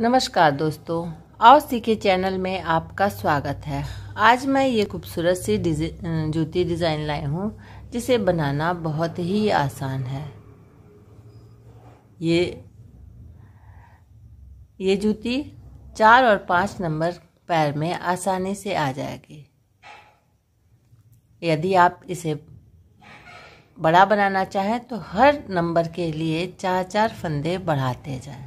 नमस्कार दोस्तों आओ सीखे चैनल में आपका स्वागत है आज मैं ये खूबसूरत सी डिज़ अं, जूती डिज़ाइन लाई हूँ जिसे बनाना बहुत ही आसान है ये ये जूती चार और पाँच नंबर पैर में आसानी से आ जाएगी यदि आप इसे बड़ा बनाना चाहें तो हर नंबर के लिए चार चार फंदे बढ़ाते जाएं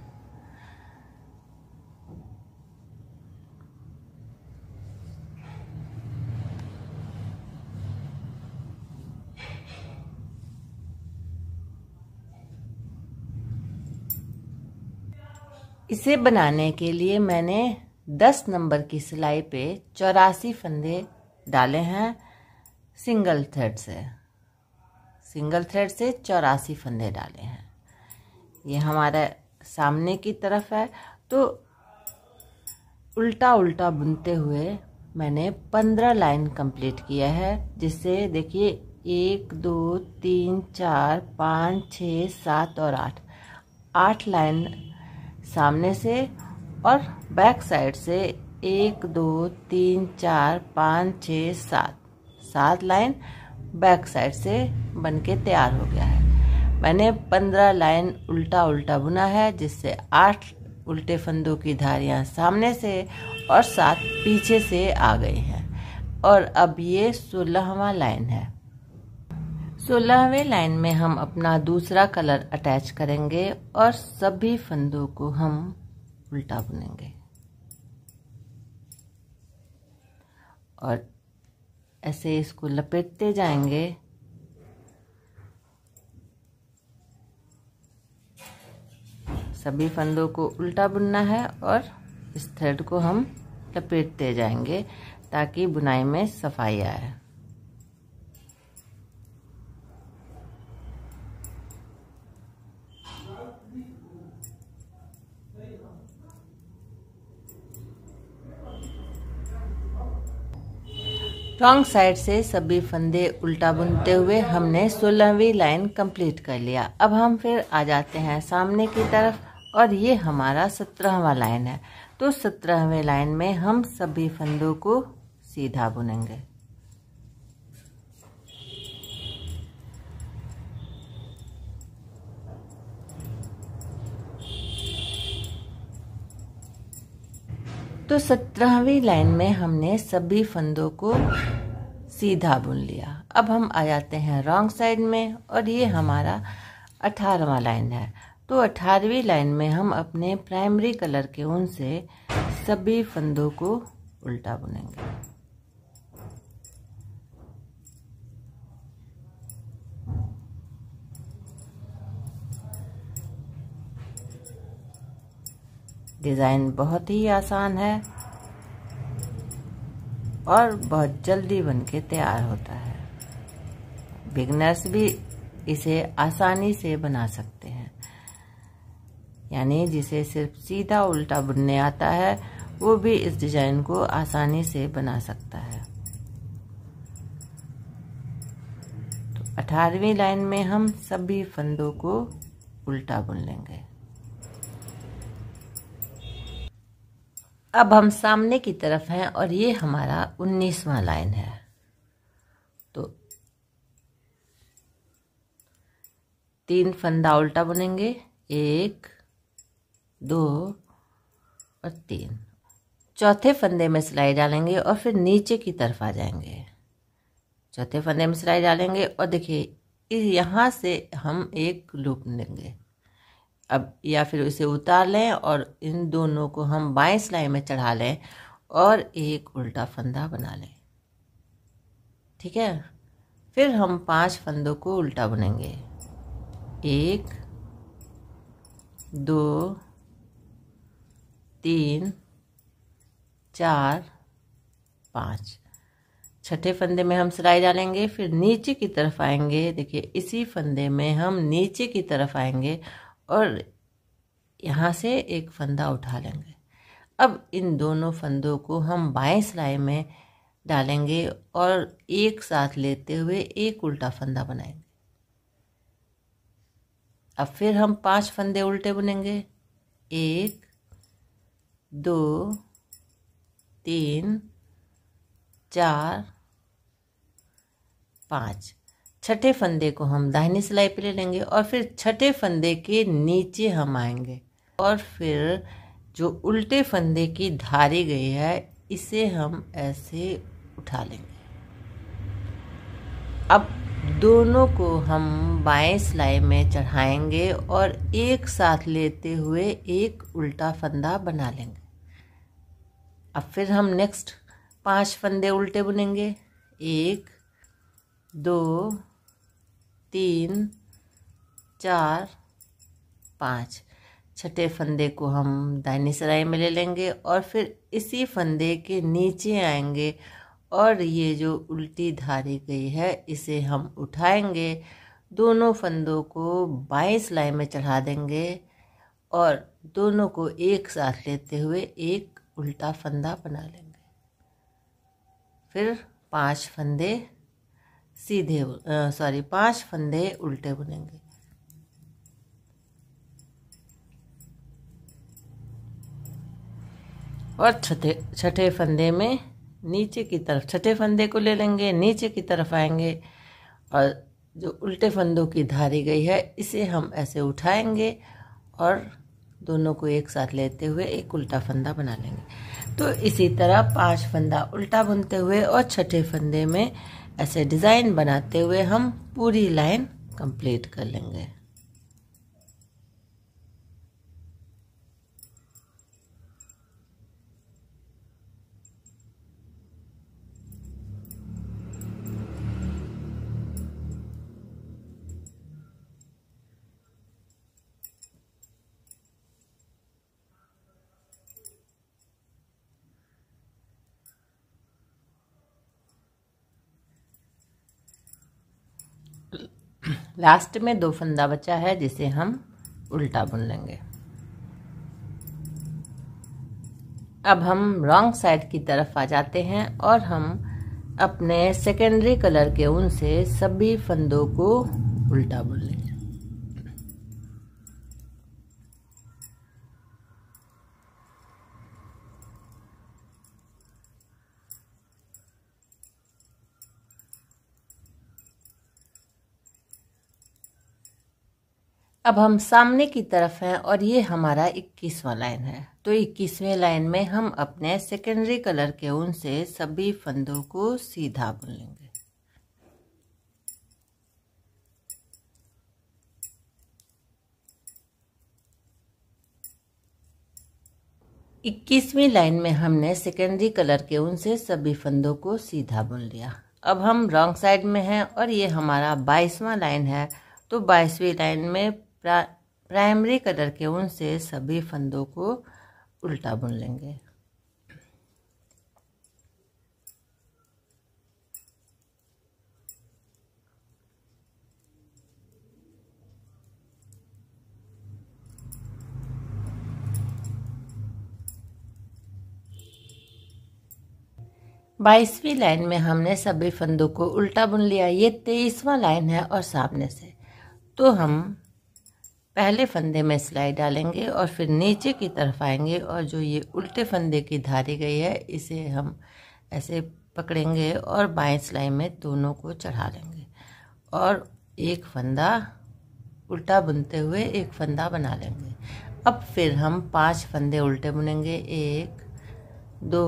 इसे बनाने के लिए मैंने दस नंबर की सिलाई पे चौरासी फंदे डाले हैं सिंगल थ्रेड से सिंगल थ्रेड से चौरासी फंदे डाले हैं ये हमारा सामने की तरफ है तो उल्टा उल्टा बुनते हुए मैंने पंद्रह लाइन कंप्लीट किया है जिससे देखिए एक दो तीन चार पाँच छ सात और आठ आठ लाइन सामने से और बैक साइड से एक दो तीन चार पाँच छ सात सात लाइन बैक साइड से बन के तैयार हो गया है मैंने पंद्रह लाइन उल्टा उल्टा बुना है जिससे आठ उल्टे फंदों की धारियाँ सामने से और सात पीछे से आ गई हैं और अब ये सोलहवा लाइन है सोलहवें लाइन में हम अपना दूसरा कलर अटैच करेंगे और सभी फंदों को हम उल्टा बुनेंगे और ऐसे इसको लपेटते जाएंगे सभी फंदों को उल्टा बुनना है और इस थ्रेड को हम लपेटते जाएंगे ताकि बुनाई में सफाई आए रॉन्ग साइड से सभी फंदे उल्टा बुनते हुए हमने सोलहवीं लाइन कंप्लीट कर लिया अब हम फिर आ जाते हैं सामने की तरफ और ये हमारा सत्रहवा लाइन है तो सत्रहवें लाइन में हम सभी फंदों को सीधा बुनेंगे तो सत्रहवीं लाइन में हमने सभी फंदों को सीधा बुन लिया अब हम आ जाते हैं रॉन्ग साइड में और ये हमारा अठारहवा लाइन है तो अठारहवीं लाइन में हम अपने प्राइमरी कलर के ऊन से सभी फंदों को उल्टा बुनेंगे डिज़ाइन बहुत ही आसान है और बहुत जल्दी बनके तैयार होता है बिगनर्स भी इसे आसानी से बना सकते हैं यानी जिसे सिर्फ सीधा उल्टा बुनने आता है वो भी इस डिजाइन को आसानी से बना सकता है तो अठारहवीं लाइन में हम सभी फंदों को उल्टा बुन लेंगे अब हम सामने की तरफ हैं और ये हमारा उन्नीसवा लाइन है तो तीन फंदा उल्टा बुनेंगे एक दो और तीन चौथे फंदे में सिलाई डालेंगे और फिर नीचे की तरफ आ जाएंगे चौथे फंदे में सिलाई डालेंगे और देखिए यहाँ से हम एक लूप लेंगे अब या फिर इसे उतार लें और इन दोनों को हम बाएं सिलाई में चढ़ा लें और एक उल्टा फंदा बना लें ठीक है फिर हम पांच फंदों को उल्टा बुनेंगे एक दो तीन चार पाँच छठे फंदे में हम सिलाई डालेंगे फिर नीचे की तरफ आएंगे देखिए इसी फंदे में हम नीचे की तरफ आएंगे और यहाँ से एक फंदा उठा लेंगे अब इन दोनों फंदों को हम बाएं सिलाई में डालेंगे और एक साथ लेते हुए एक उल्टा फंदा बनाएंगे अब फिर हम पांच फंदे उल्टे बुनेंगे एक दो तीन चार पाँच छठे फंदे को हम दाहिनी सिलाई पे ले लेंगे और फिर छठे फंदे के नीचे हम आएंगे और फिर जो उल्टे फंदे की धारी गई है इसे हम ऐसे उठा लेंगे अब दोनों को हम बाएं सिलाई में चढ़ाएंगे और एक साथ लेते हुए एक उल्टा फंदा बना लेंगे अब फिर हम नेक्स्ट पांच फंदे उल्टे बुनेंगे एक दो तीन चार पाँच छठे फंदे को हम दाहिनी सिलाई में ले लेंगे और फिर इसी फंदे के नीचे आएंगे और ये जो उल्टी धारी गई है इसे हम उठाएंगे दोनों फंदों को बाई सिलाई में चढ़ा देंगे और दोनों को एक साथ लेते हुए एक उल्टा फंदा बना लेंगे फिर पांच फंदे सीधे सॉरी पांच फंदे उल्टे बुनेंगे और छठे छठे फंदे में नीचे की तरफ छठे फंदे को ले लेंगे नीचे की तरफ आएंगे और जो उल्टे फंदों की धारी गई है इसे हम ऐसे उठाएंगे और दोनों को एक साथ लेते हुए एक उल्टा फंदा बना लेंगे तो इसी तरह पांच फंदा उल्टा बुनते हुए और छठे फंदे में ऐसे डिज़ाइन बनाते हुए हम पूरी लाइन कंप्लीट कर लेंगे लास्ट में दो फंदा बचा है जिसे हम उल्टा बुन लेंगे अब हम रॉन्ग साइड की तरफ आ जाते हैं और हम अपने सेकेंडरी कलर के ऊन से सभी फंदों को उल्टा बुन लेंगे अब हम सामने की तरफ हैं और ये हमारा इक्कीसवां लाइन है तो इक्कीसवें लाइन में हम अपने सेकेंडरी कलर के ऊन से सभी फंदों को सीधा बुन लेंगे इक्कीसवीं लाइन में हमने सेकेंडरी कलर के ऊन से सभी फंदों को सीधा बुन लिया अब हम रॉन्ग साइड में हैं और ये हमारा बाईसवां लाइन है तो बाईसवीं लाइन में प्राइमरी कलर के ऊन से सभी फंदों को उल्टा बुन लेंगे बाईसवीं लाइन में हमने सभी फंदों को उल्टा बुन लिया ये तेईसवा लाइन है और सामने से तो हम पहले फंदे में सिलाई डालेंगे और फिर नीचे की तरफ आएंगे और जो ये उल्टे फंदे की धारी गई है इसे हम ऐसे पकड़ेंगे और बाएं सिलाई में दोनों को चढ़ा लेंगे और एक फंदा उल्टा बुनते हुए एक फंदा बना लेंगे अब फिर हम पांच फंदे उल्टे बुनेंगे एक दो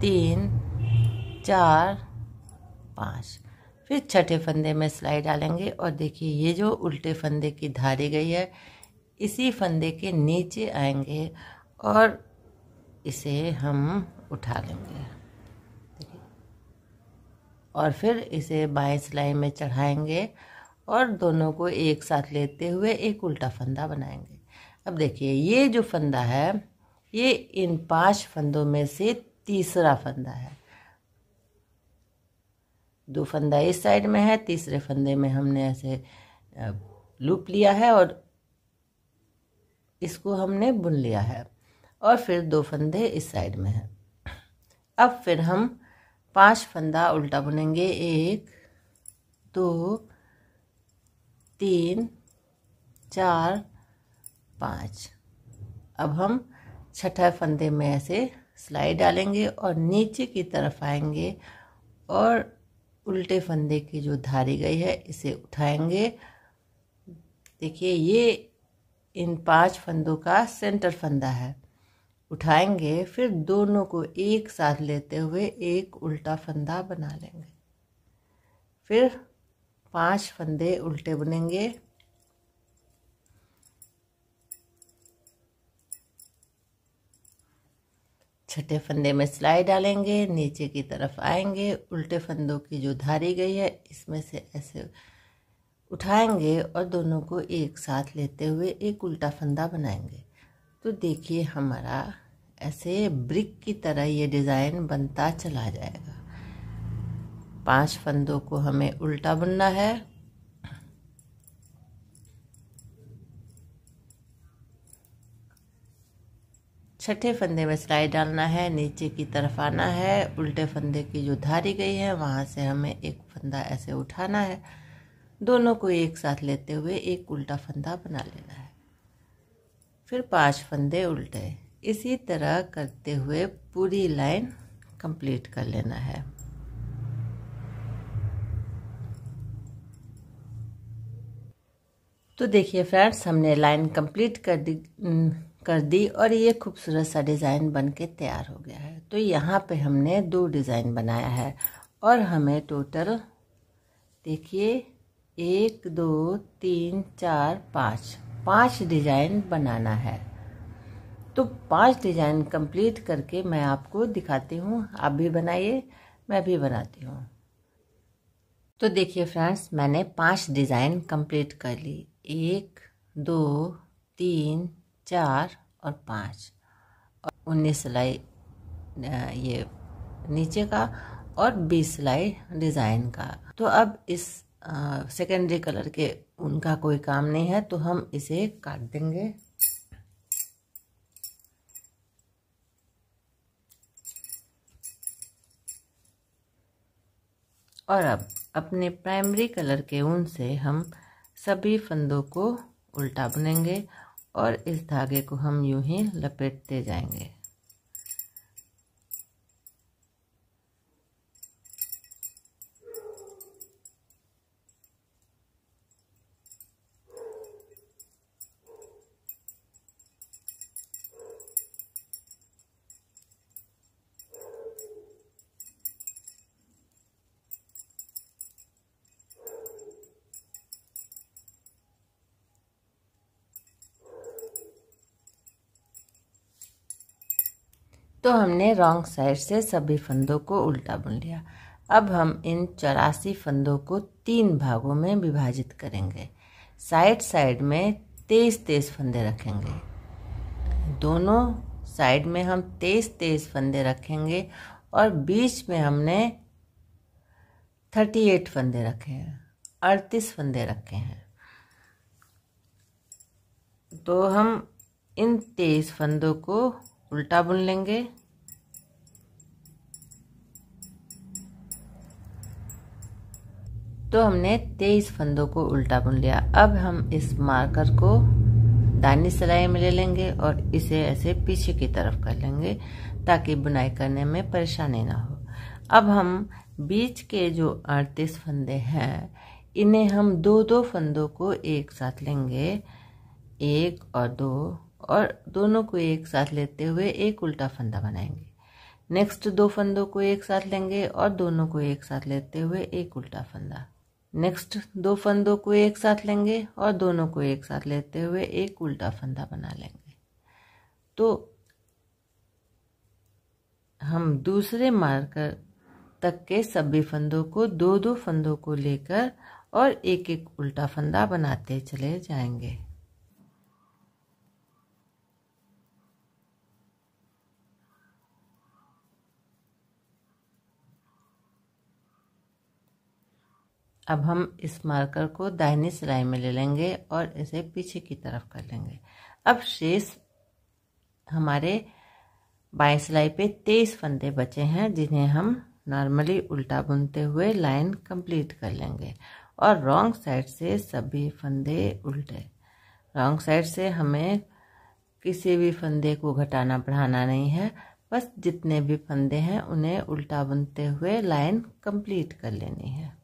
तीन चार पाँच फिर छठे फंदे में सिलाई डालेंगे और देखिए ये जो उल्टे फंदे की धारी गई है इसी फंदे के नीचे आएंगे और इसे हम उठा लेंगे और फिर इसे बाएं सिलाई में चढ़ाएंगे और दोनों को एक साथ लेते हुए एक उल्टा फंदा बनाएंगे अब देखिए ये जो फंदा है ये इन पांच फंदों में से तीसरा फंदा है दो फंदा इस साइड में है तीसरे फंदे में हमने ऐसे लूप लिया है और इसको हमने बुन लिया है और फिर दो फंदे इस साइड में है अब फिर हम पांच फंदा उल्टा बुनेंगे एक दो तीन चार पाँच अब हम छठा फंदे में ऐसे सिलाई डालेंगे और नीचे की तरफ आएंगे और उल्टे फंदे की जो धारी गई है इसे उठाएंगे देखिए ये इन पांच फंदों का सेंटर फंदा है उठाएंगे फिर दोनों को एक साथ लेते हुए एक उल्टा फंदा बना लेंगे फिर पांच फंदे उल्टे बुनेंगे छठे फंदे में सिलाई डालेंगे नीचे की तरफ आएंगे उल्टे फंदों की जो धारी गई है इसमें से ऐसे उठाएंगे और दोनों को एक साथ लेते हुए एक उल्टा फंदा बनाएंगे तो देखिए हमारा ऐसे ब्रिक की तरह ये डिज़ाइन बनता चला जाएगा पांच फंदों को हमें उल्टा बुनना है छठे फंदे में सिलाई डालना है नीचे की तरफ आना है उल्टे फंदे की जो धारी गई है वहाँ से हमें एक फंदा ऐसे उठाना है दोनों को एक साथ लेते हुए एक उल्टा फंदा बना लेना है फिर पांच फंदे उल्टे इसी तरह करते हुए पूरी लाइन कंप्लीट कर लेना है तो देखिए फ्रेंड्स हमने लाइन कंप्लीट कर दी कर दी और ये खूबसूरत सा डिज़ाइन बन के तैयार हो गया है तो यहाँ पे हमने दो डिज़ाइन बनाया है और हमें टोटल देखिए एक दो तीन चार पाँच पाँच डिज़ाइन बनाना है तो पांच डिज़ाइन कंप्लीट करके मैं आपको दिखाती हूँ आप भी बनाइए मैं भी बनाती हूँ तो देखिए फ्रेंड्स मैंने पांच डिज़ाइन कंप्लीट कर ली एक दो तीन चार और पाँच और उन्नीस सिलाई ये नीचे का और बीस सिलाई डिज़ाइन का तो अब इस सेकेंडरी कलर के उनका कोई काम नहीं है तो हम इसे काट देंगे और अब अपने प्राइमरी कलर के ऊन से हम सभी फंदों को उल्टा बुनेंगे और इस धागे को हम यूं ही लपेटते जाएंगे रॉन्ग साइड से सभी फंदों को उल्टा बुन लिया अब हम इन चौरासी फंदों को तीन भागों में विभाजित करेंगे साइड साइड में तेईस तेईस फंदे रखेंगे दोनों साइड में हम तेईस तेईस फंदे रखेंगे और बीच में हमने थर्टी एट फंदे रखे हैं अड़तीस फंदे रखे हैं तो हम इन तेईस फंदों को उल्टा बुन लेंगे तो हमने तेईस फंदों को उल्टा बुन लिया अब हम इस मार्कर को दानी सिलाई में ले लेंगे और इसे ऐसे पीछे की तरफ कर लेंगे ताकि बुनाई करने में परेशानी ना हो अब हम बीच के जो अड़तीस फंदे हैं इन्हें हम दो दो फंदों को एक साथ लेंगे एक और दो और दोनों को एक साथ लेते हुए एक उल्टा फंदा बनाएंगे नेक्स्ट दो फंदों को एक साथ लेंगे और दोनों को एक साथ लेते हुए एक उल्टा फंदा नेक्स्ट दो फंदों को एक साथ लेंगे और दोनों को एक साथ लेते हुए एक उल्टा फंदा बना लेंगे तो हम दूसरे मार्कर तक के सभी फंदों को दो दो फंदों को लेकर और एक एक उल्टा फंदा बनाते चले जाएंगे अब हम इस मार्कर को दाहिनी सिलाई में ले लेंगे और इसे पीछे की तरफ कर लेंगे अब शेष हमारे बाएं सिलाई पे तेईस फंदे बचे हैं जिन्हें हम नॉर्मली उल्टा बुनते हुए लाइन कंप्लीट कर लेंगे और रॉन्ग साइड से सभी फंदे उल्टे रॉन्ग साइड से हमें किसी भी फंदे को घटाना बढ़ाना नहीं है बस जितने भी फंदे हैं उन्हें उल्टा बुनते हुए लाइन कंप्लीट कर लेनी है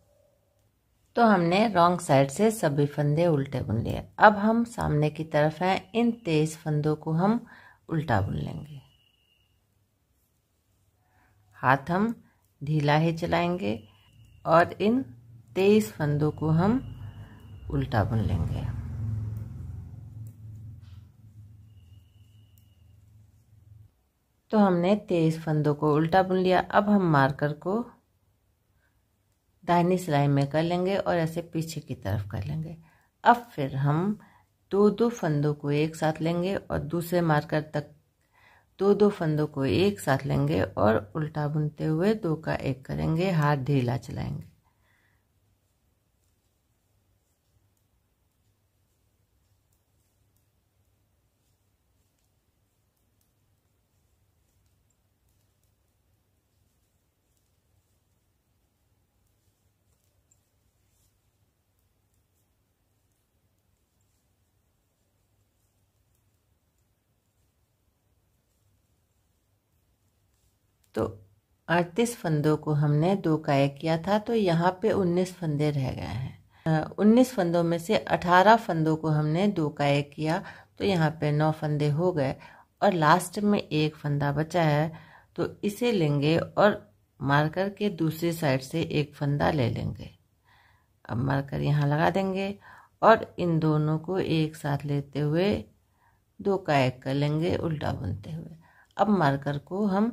तो हमने रॉन्ग साइड से सभी फंदे उल्टे बुन लिए अब हम सामने की तरफ हैं इन तेईस फंदों को हम उल्टा बुन लेंगे हाथ हम ढीला ही चलाएंगे और इन तेईस फंदों को हम उल्टा बुन लेंगे तो हमने तेईस फंदों को उल्टा बुन लिया अब हम मार्कर को दाहिनी सिलाई में कर लेंगे और ऐसे पीछे की तरफ कर लेंगे अब फिर हम दो दो फंदों को एक साथ लेंगे और दूसरे मार्कर तक दो दो फंदों को एक साथ लेंगे और उल्टा बुनते हुए दो का एक करेंगे हाथ ढीला चलाएंगे तो अड़तीस फंदों को हमने दो काय किया था तो यहाँ पे उन्नीस फंदे रह गए हैं उन्नीस फंदों में से अठारह फंदों को हमने दो काय किया तो यहाँ पे नौ फंदे हो गए और लास्ट में एक फंदा बचा है तो इसे लेंगे और मार्कर के दूसरी साइड से एक फंदा ले लेंगे अब मार्कर यहाँ लगा देंगे और इन दोनों को एक साथ लेते हुए दो कायक कर लेंगे उल्टा बुनते हुए अब मार्कर को हम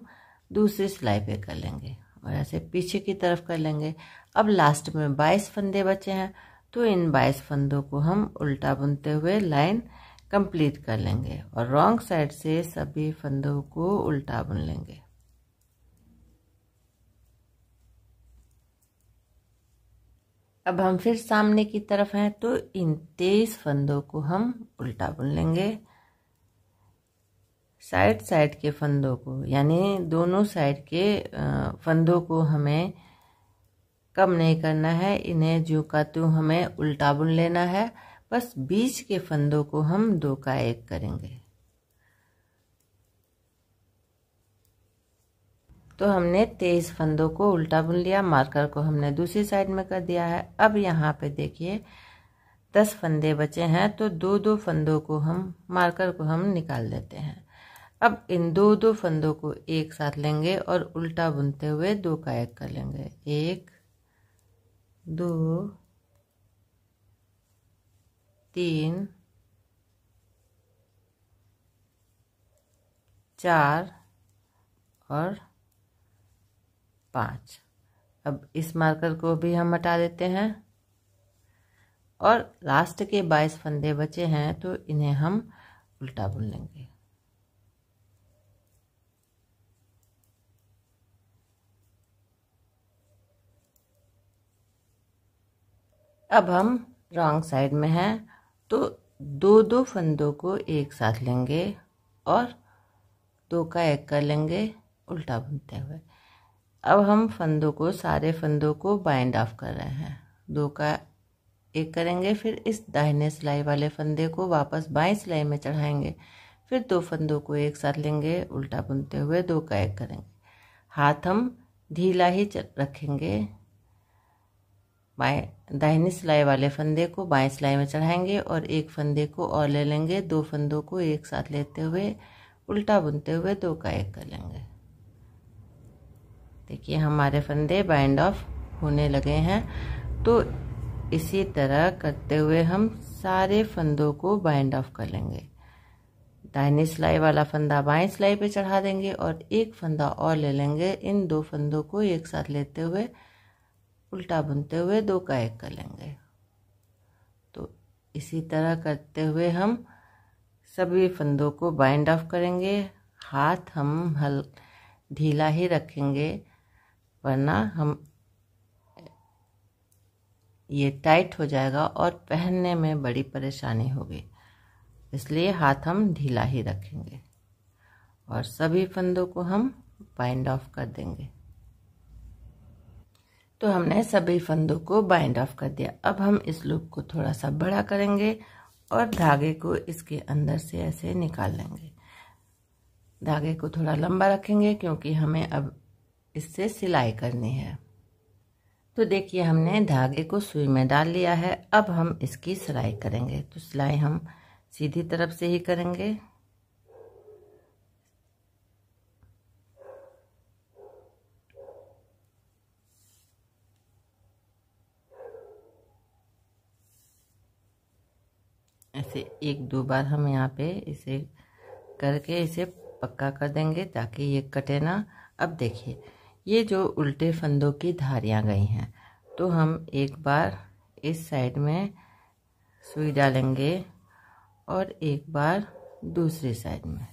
दूसरी सिलाई पे कर लेंगे और ऐसे पीछे की तरफ कर लेंगे अब लास्ट में बाईस फंदे बचे हैं तो इन बाईस फंदों को हम उल्टा बुनते हुए लाइन कंप्लीट कर लेंगे और रॉन्ग साइड से सभी फंदों को उल्टा बुन लेंगे अब हम फिर सामने की तरफ हैं तो इन तेईस फंदों को हम उल्टा बुन लेंगे साइड साइड के फंदों को यानी दोनों साइड के फंदों को हमें कम नहीं करना है इन्हें जो का त्यों हमें उल्टा बुन लेना है बस बीच के फंदों को हम दो का एक करेंगे तो हमने तेईस फंदों को उल्टा बुन लिया मार्कर को हमने दूसरी साइड में कर दिया है अब यहाँ पे देखिए दस फंदे बचे हैं तो दो दो फंदों को हम मार्कर को हम निकाल देते हैं अब इन दो दो फंदों को एक साथ लेंगे और उल्टा बुनते हुए दो का एक कर लेंगे एक दो तीन चार और पाँच अब इस मार्कर को भी हम हटा देते हैं और लास्ट के बाईस फंदे बचे हैं तो इन्हें हम उल्टा बुन लेंगे अब हम रॉन्ग साइड में हैं तो दो दो फंदों को एक साथ लेंगे और दो का एक कर लेंगे उल्टा बुनते हुए अब हम फंदों को सारे फंदों को बाइंड ऑफ कर रहे हैं दो का एक करेंगे फिर इस दाहिने सिलाई वाले फंदे को वापस बाएं सिलाई में चढ़ाएंगे फिर दो फंदों को एक साथ लेंगे उल्टा बुनते हुए दो का एक करेंगे हाथ हम ढीला ही रखेंगे बाएं दाहिनी सिलाई वाले फंदे को बाएं सिलाई में चढ़ाएंगे और एक फंदे को और ले लेंगे दो फंदों को एक साथ लेते हुए उल्टा बुनते हुए दो का एक कर लेंगे देखिए हमारे फंदे बाइंड ऑफ होने लगे हैं तो इसी तरह करते हुए हम सारे फंदों को बाइंड ऑफ कर लेंगे दाहिनी सिलाई वाला फंदा बाएं सिलाई पे चढ़ा देंगे और एक फंदा और ले लेंगे इन दो फंदों को एक साथ लेते हुए उल्टा बुनते हुए दो का एक कर लेंगे तो इसी तरह करते हुए हम सभी फंदों को बाइंड ऑफ करेंगे हाथ हम हल ढीला ही रखेंगे वरना हम ये टाइट हो जाएगा और पहनने में बड़ी परेशानी होगी इसलिए हाथ हम ढीला ही रखेंगे और सभी फंदों को हम बाइंड ऑफ कर देंगे तो हमने सभी फंदों को बाइंड ऑफ कर दिया अब हम इस लूप को थोड़ा सा बड़ा करेंगे और धागे को इसके अंदर से ऐसे निकाल लेंगे धागे को थोड़ा लंबा रखेंगे क्योंकि हमें अब इससे सिलाई करनी है तो देखिए हमने धागे को सुई में डाल लिया है अब हम इसकी सिलाई करेंगे तो सिलाई हम सीधी तरफ से ही करेंगे ऐसे एक दो बार हम यहाँ पे इसे करके इसे पक्का कर देंगे ताकि ये कटे ना अब देखिए ये जो उल्टे फंदों की धारियाँ गई हैं तो हम एक बार इस साइड में सुई डालेंगे और एक बार दूसरी साइड में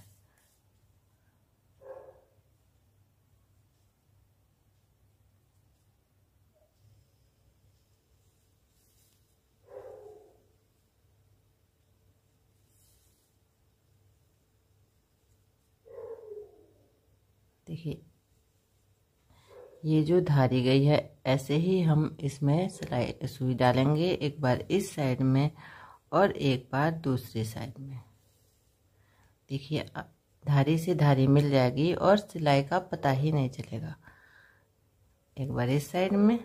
देखिए ये जो धारी गई है ऐसे ही हम इसमें सिलाई सुई डालेंगे एक बार इस साइड में और एक बार दूसरी साइड में देखिए धारी से धारी मिल जाएगी और सिलाई का पता ही नहीं चलेगा एक बार इस साइड में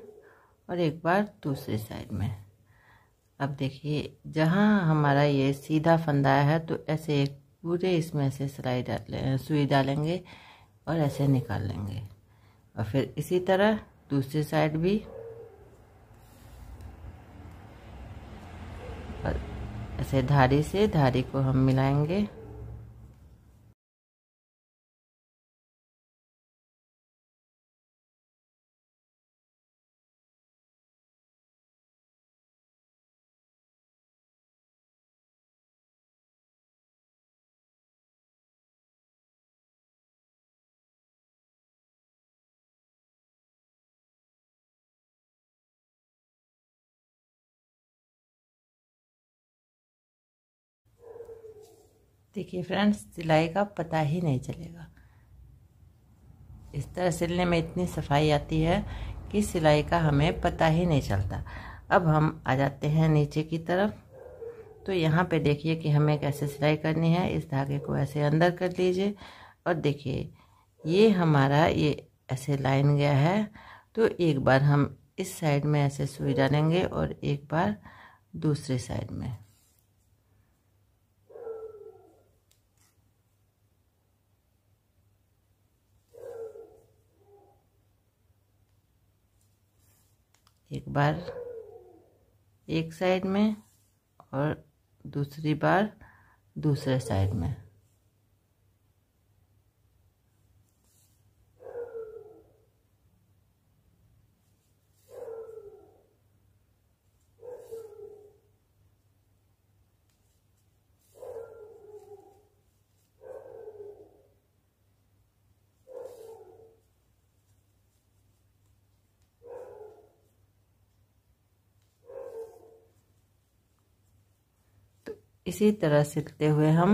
और एक बार दूसरी साइड में अब देखिए जहाँ हमारा ये सीधा फंदा है तो ऐसे एक पूरे इसमें से सिलाई डाल सुई डालेंगे और ऐसे निकाल लेंगे और फिर इसी तरह दूसरी साइड भी और ऐसे धारी से धारी को हम मिलाएंगे देखिए फ्रेंड्स सिलाई का पता ही नहीं चलेगा इस तरह सिलने में इतनी सफाई आती है कि सिलाई का हमें पता ही नहीं चलता अब हम आ जाते हैं नीचे की तरफ तो यहाँ पे देखिए कि हमें कैसे सिलाई करनी है इस धागे को ऐसे अंदर कर लीजिए और देखिए ये हमारा ये ऐसे लाइन गया है तो एक बार हम इस साइड में ऐसे सुई डालेंगे और एक बार दूसरे साइड में एक बार एक साइड में और दूसरी बार दूसरे साइड में इसी तरह सिलते हुए हम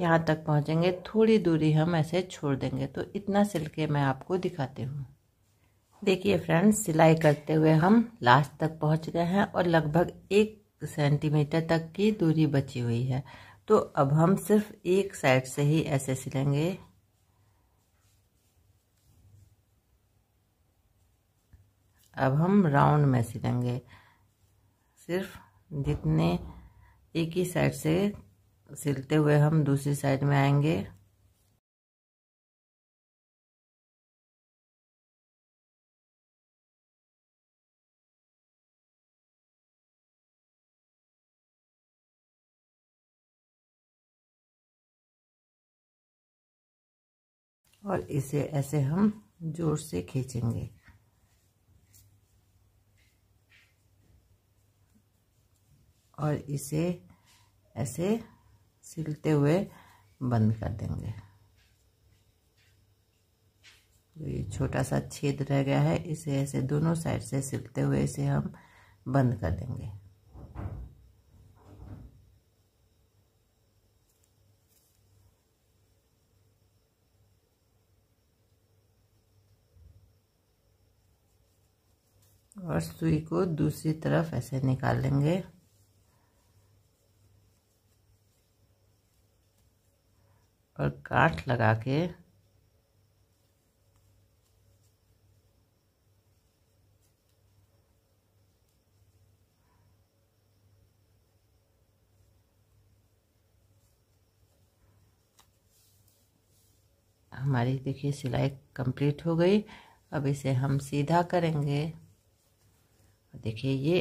यहाँ तक पहुँचेंगे थोड़ी दूरी हम ऐसे छोड़ देंगे तो इतना सिल के मैं आपको दिखाती हूँ देखिए फ्रेंड्स सिलाई करते हुए हम लास्ट तक पहुँच गए हैं और लगभग एक सेंटीमीटर तक की दूरी बची हुई है तो अब हम सिर्फ एक साइड से ही ऐसे सिलेंगे अब हम राउंड में सिलेंगे सिर्फ जितने एक ही साइड से सिलते हुए हम दूसरी साइड में आएंगे और इसे ऐसे हम जोर से खींचेंगे और इसे ऐसे सिलते हुए बंद कर देंगे जो तो ये छोटा सा छेद रह गया है इसे ऐसे दोनों साइड से सिलते हुए इसे हम बंद कर देंगे और सुई को दूसरी तरफ ऐसे निकाल लेंगे और गांठ लगा के हमारी देखिए सिलाई कंप्लीट हो गई अब इसे हम सीधा करेंगे देखिए ये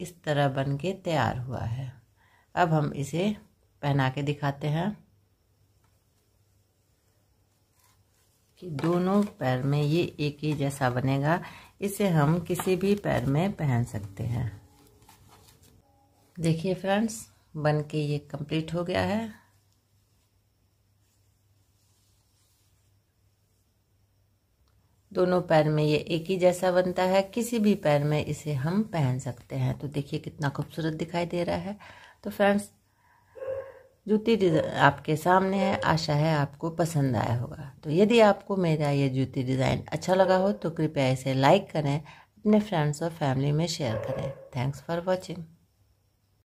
इस तरह बन के तैयार हुआ है अब हम इसे पहना के दिखाते हैं कि दोनों पैर में ये एक ही जैसा बनेगा इसे हम किसी भी पैर में पहन सकते हैं देखिए फ्रेंड्स बन के ये कंप्लीट हो गया है दोनों पैर में ये एक ही जैसा बनता है किसी भी पैर में इसे हम पहन सकते हैं तो देखिए कितना खूबसूरत दिखाई दे रहा है तो फ्रेंड्स जूती डिज़ाइन आपके सामने है आशा है आपको पसंद आया होगा तो यदि आपको मेरा ये जूती डिज़ाइन अच्छा लगा हो तो कृपया इसे लाइक करें अपने फ्रेंड्स और फैमिली में शेयर करें थैंक्स फॉर वॉचिंग